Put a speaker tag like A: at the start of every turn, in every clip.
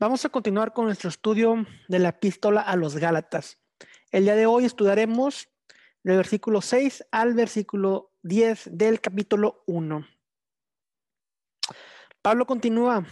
A: Vamos a continuar con nuestro estudio de la epístola a los Gálatas. El día de hoy estudiaremos del versículo 6 al versículo 10 del capítulo 1. Pablo continúa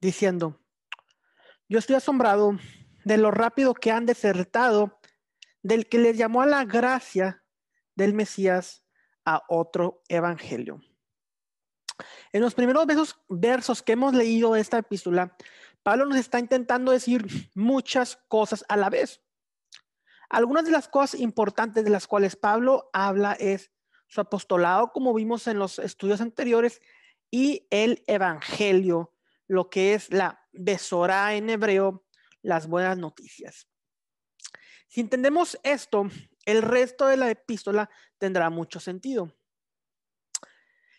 A: diciendo, yo estoy asombrado de lo rápido que han desertado del que les llamó a la gracia del Mesías a otro evangelio. En los primeros versos, versos que hemos leído de esta epístola, Pablo nos está intentando decir muchas cosas a la vez. Algunas de las cosas importantes de las cuales Pablo habla es su apostolado, como vimos en los estudios anteriores, y el Evangelio, lo que es la besora en hebreo, las buenas noticias. Si entendemos esto, el resto de la epístola tendrá mucho sentido.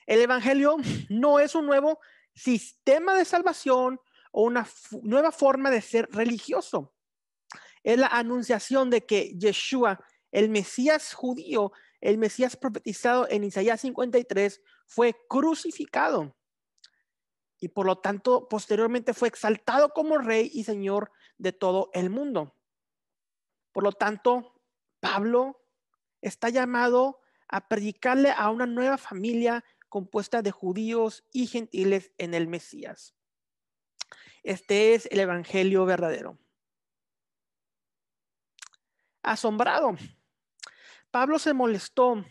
A: El Evangelio no es un nuevo sistema de salvación o una nueva forma de ser religioso. Es la anunciación de que Yeshua, el Mesías judío, el Mesías profetizado en Isaías 53, fue crucificado y por lo tanto posteriormente fue exaltado como rey y señor de todo el mundo. Por lo tanto, Pablo está llamado a predicarle a una nueva familia compuesta de judíos y gentiles en el Mesías. Este es el Evangelio verdadero. Asombrado, Pablo se molestó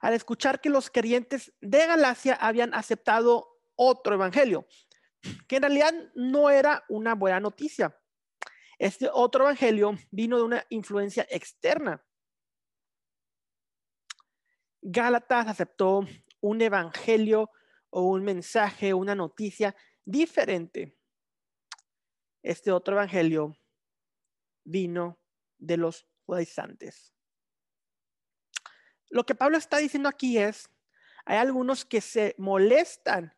A: al escuchar que los creyentes de Galacia habían aceptado otro Evangelio, que en realidad no era una buena noticia. Este otro Evangelio vino de una influencia externa. Gálatas aceptó un Evangelio o un mensaje, una noticia diferente este otro evangelio vino de los judaizantes. Lo que Pablo está diciendo aquí es, hay algunos que se molestan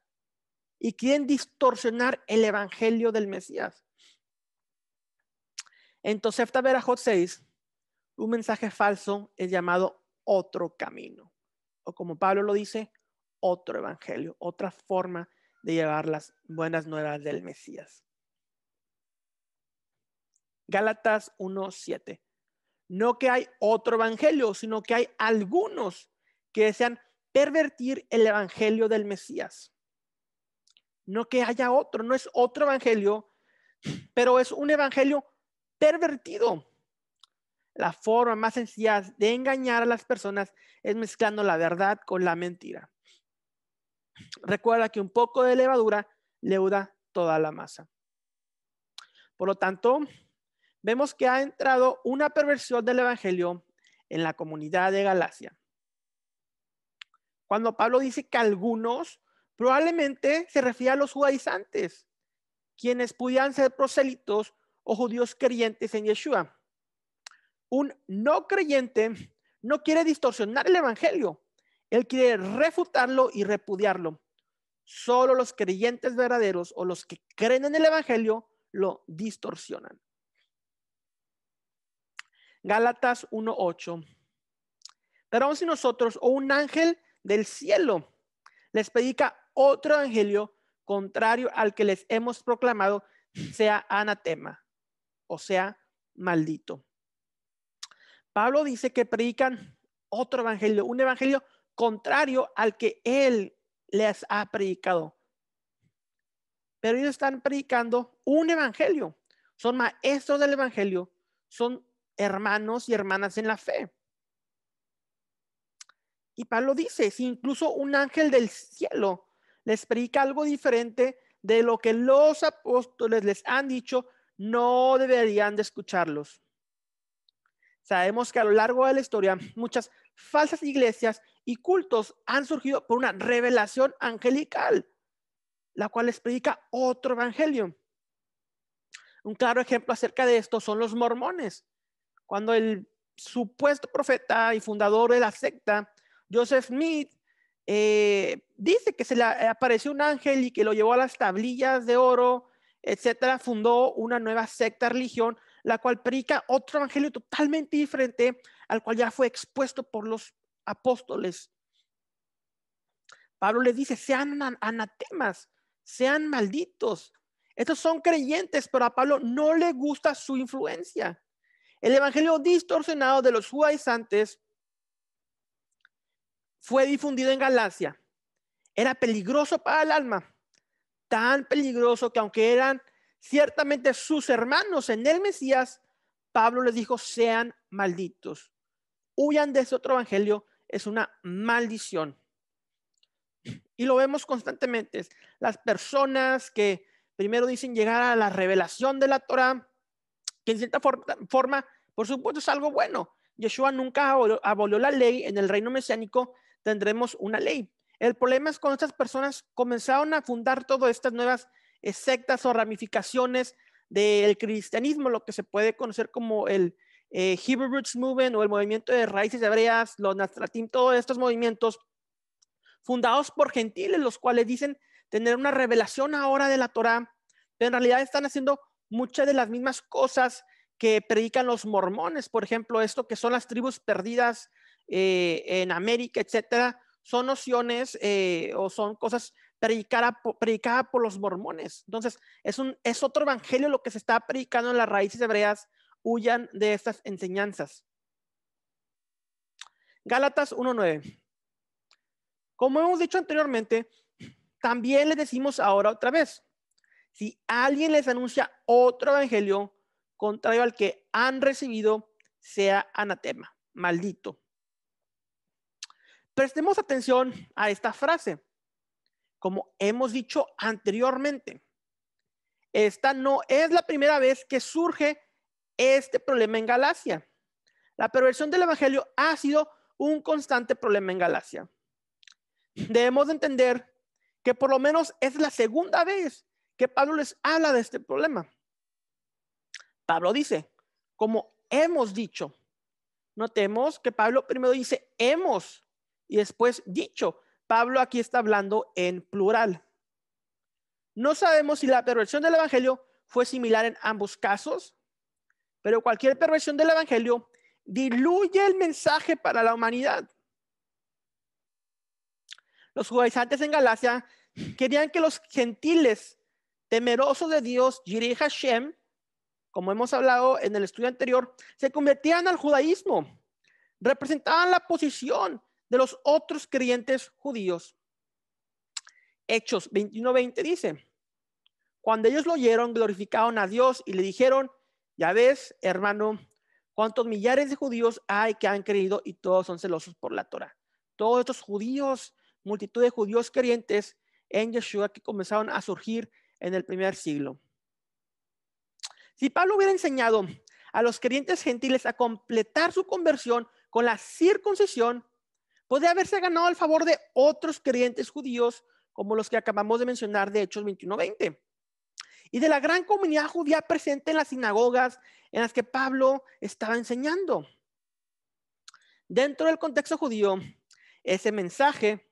A: y quieren distorsionar el evangelio del Mesías. En Tosefta Berajot 6, un mensaje falso es llamado otro camino, o como Pablo lo dice, otro evangelio, otra forma de llevar las buenas nuevas del Mesías. Gálatas 1.7. No que hay otro evangelio, sino que hay algunos que desean pervertir el evangelio del Mesías. No que haya otro, no es otro evangelio, pero es un evangelio pervertido. La forma más sencilla de engañar a las personas es mezclando la verdad con la mentira. Recuerda que un poco de levadura leuda toda la masa. Por lo tanto, vemos que ha entrado una perversión del Evangelio en la comunidad de Galacia. Cuando Pablo dice que algunos, probablemente se refiere a los judaizantes, quienes pudieran ser prosélitos o judíos creyentes en Yeshua. Un no creyente no quiere distorsionar el Evangelio, él quiere refutarlo y repudiarlo. Solo los creyentes verdaderos o los que creen en el Evangelio lo distorsionan. Gálatas 1.8. Pero vamos si nosotros o oh, un ángel del cielo les predica otro evangelio contrario al que les hemos proclamado, sea anatema, o sea, maldito. Pablo dice que predican otro evangelio, un evangelio contrario al que él les ha predicado. Pero ellos están predicando un evangelio, son maestros del evangelio, son hermanos y hermanas en la fe. Y Pablo dice, si incluso un ángel del cielo les predica algo diferente de lo que los apóstoles les han dicho, no deberían de escucharlos. Sabemos que a lo largo de la historia muchas falsas iglesias y cultos han surgido por una revelación angelical, la cual les predica otro evangelio. Un claro ejemplo acerca de esto son los mormones, cuando el supuesto profeta y fundador de la secta, Joseph Smith, eh, dice que se le apareció un ángel y que lo llevó a las tablillas de oro, etcétera, fundó una nueva secta religión, la cual predica otro evangelio totalmente diferente al cual ya fue expuesto por los apóstoles. Pablo le dice, sean anatemas, sean malditos. Estos son creyentes, pero a Pablo no le gusta su influencia. El evangelio distorsionado de los judaizantes fue difundido en Galacia. Era peligroso para el alma, tan peligroso que aunque eran ciertamente sus hermanos en el Mesías, Pablo les dijo, sean malditos. Huyan de ese otro evangelio, es una maldición. Y lo vemos constantemente. Las personas que primero dicen llegar a la revelación de la Torah, que en cierta forma, por supuesto, es algo bueno. Yeshua nunca abolió, la ley, en el reino mesiánico tendremos una ley. El problema es cuando estas personas comenzaron a fundar todas estas nuevas sectas o ramificaciones del cristianismo, lo que se puede conocer como el eh, Hebrew Roots Movement o el movimiento de raíces hebreas, los Nastratim, todos estos movimientos fundados por gentiles, los cuales dicen tener una revelación ahora de la Torá, pero en realidad están haciendo muchas de las mismas cosas que predican los mormones, por ejemplo, esto que son las tribus perdidas eh, en América, etcétera, son nociones eh, o son cosas predicadas predicada por los mormones. Entonces, es, un, es otro evangelio lo que se está predicando en las raíces hebreas. Huyan de estas enseñanzas. Gálatas 1.9. Como hemos dicho anteriormente, también le decimos ahora otra vez, si alguien les anuncia otro evangelio contrario al que han recibido, sea anatema, maldito. Prestemos atención a esta frase. Como hemos dicho anteriormente, esta no es la primera vez que surge este problema en Galacia. La perversión del Evangelio ha sido un constante problema en Galacia. Debemos entender que por lo menos es la segunda vez que Pablo les habla de este problema. Pablo dice, como hemos dicho, notemos que Pablo primero dice hemos y después dicho. Pablo aquí está hablando en plural. No sabemos si la perversión del Evangelio fue similar en ambos casos, pero cualquier perversión del Evangelio diluye el mensaje para la humanidad. Los judaizantes en Galacia querían que los gentiles temerosos de Dios, Yireh Hashem, como hemos hablado en el estudio anterior, se convertían al judaísmo, representaban la posición de los otros creyentes judíos. Hechos 21:20 dice, cuando ellos lo oyeron, glorificaron a Dios y le dijeron, ya ves, hermano, cuántos millares de judíos hay que han creído y todos son celosos por la Torah. Todos estos judíos, multitud de judíos creyentes en Yeshua que comenzaron a surgir en el primer siglo. Si Pablo hubiera enseñado a los creyentes gentiles a completar su conversión con la circuncisión, podría haberse ganado el favor de otros creyentes judíos, como los que acabamos de mencionar de Hechos 21-20, y de la gran comunidad judía presente en las sinagogas en las que Pablo estaba enseñando. Dentro del contexto judío, ese mensaje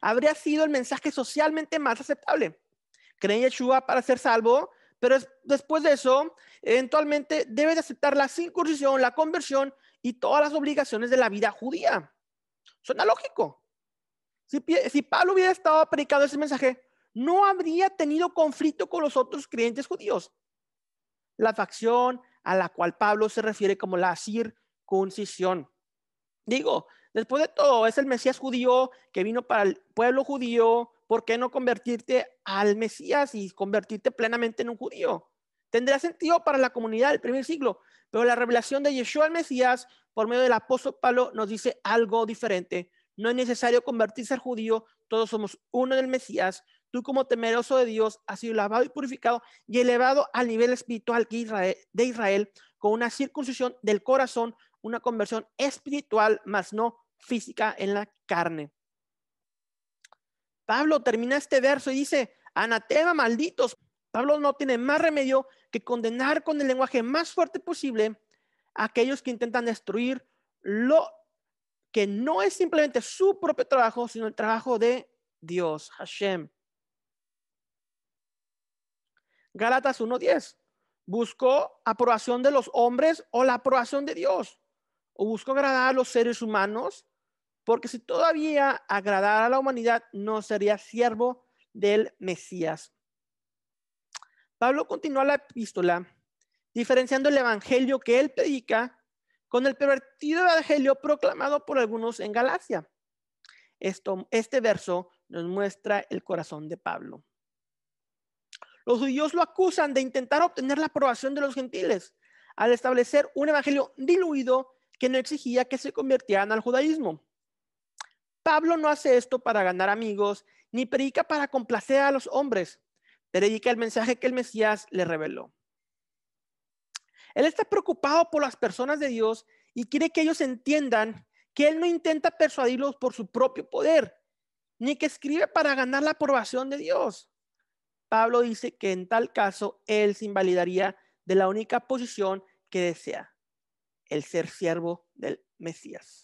A: habría sido el mensaje socialmente más aceptable, cree en Yeshua para ser salvo, pero después de eso, eventualmente debe aceptar la circuncisión, la conversión y todas las obligaciones de la vida judía. Suena lógico. Si, si Pablo hubiera estado predicando ese mensaje, no habría tenido conflicto con los otros creyentes judíos. La facción a la cual Pablo se refiere como la circuncisión. Digo, después de todo, es el Mesías judío que vino para el pueblo judío, ¿por qué no convertirte al Mesías y convertirte plenamente en un judío? Tendría sentido para la comunidad del primer siglo, pero la revelación de Yeshua al Mesías por medio del apóstol Pablo nos dice algo diferente. No es necesario convertirse al judío, todos somos uno del Mesías. Tú como temeroso de Dios has sido lavado y purificado y elevado al nivel espiritual de Israel con una circuncisión del corazón, una conversión espiritual, más no física en la carne. Pablo termina este verso y dice, anatema, malditos. Pablo no tiene más remedio que condenar con el lenguaje más fuerte posible a aquellos que intentan destruir lo que no es simplemente su propio trabajo, sino el trabajo de Dios, Hashem. Gálatas 1.10. ¿Buscó aprobación de los hombres o la aprobación de Dios? ¿O buscó agradar a los seres humanos? porque si todavía agradara a la humanidad, no sería siervo del Mesías. Pablo continúa la epístola diferenciando el evangelio que él predica con el pervertido evangelio proclamado por algunos en Galacia. este verso nos muestra el corazón de Pablo. Los judíos lo acusan de intentar obtener la aprobación de los gentiles al establecer un evangelio diluido que no exigía que se convirtieran al judaísmo. Pablo no hace esto para ganar amigos, ni predica para complacer a los hombres, predica el mensaje que el Mesías le reveló. Él está preocupado por las personas de Dios y quiere que ellos entiendan que Él no intenta persuadirlos por su propio poder, ni que escribe para ganar la aprobación de Dios. Pablo dice que en tal caso Él se invalidaría de la única posición que desea, el ser siervo del Mesías.